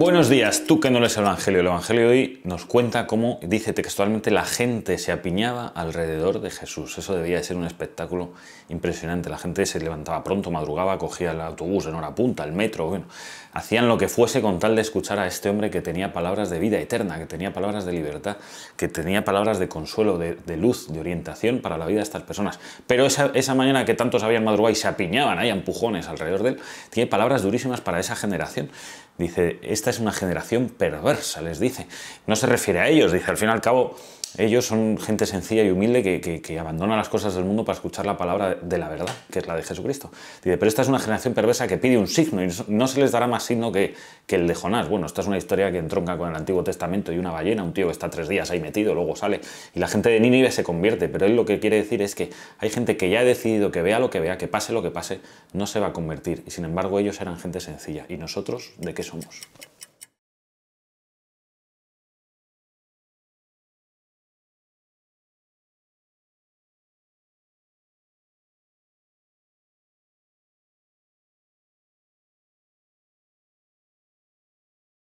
Buenos días, tú que no lees el Evangelio. El Evangelio hoy nos cuenta cómo dice textualmente la gente se apiñaba alrededor de Jesús. Eso debía de ser un espectáculo impresionante. La gente se levantaba pronto, madrugaba, cogía el autobús en hora punta, el metro, bueno, hacían lo que fuese con tal de escuchar a este hombre que tenía palabras de vida eterna, que tenía palabras de libertad, que tenía palabras de consuelo, de, luz, de orientación para la vida de estas personas. Pero esa, mañana que tantos habían madrugado y se apiñaban, hay empujones alrededor de él, tiene palabras durísimas para esa generación. Dice, esta es una generación perversa, les dice. No se refiere a ellos, dice, al fin y al cabo, ellos son gente sencilla y humilde que, abandona las cosas del mundo para escuchar la palabra de la verdad, que es la de Jesucristo. Dice, pero esta es una generación perversa que pide un signo y no se les dará más signo que, que el de Jonás. Bueno, esta es una historia que entronca con el Antiguo Testamento y una ballena, un tío que está tres días ahí metido, luego sale y la gente de Nínive se convierte. Pero él lo que quiere decir es que hay gente que ya ha decidido que vea lo que vea, que pase lo que pase, no se va a convertir. Y sin embargo ellos eran gente sencilla. ¿Y nosotros de qué somos?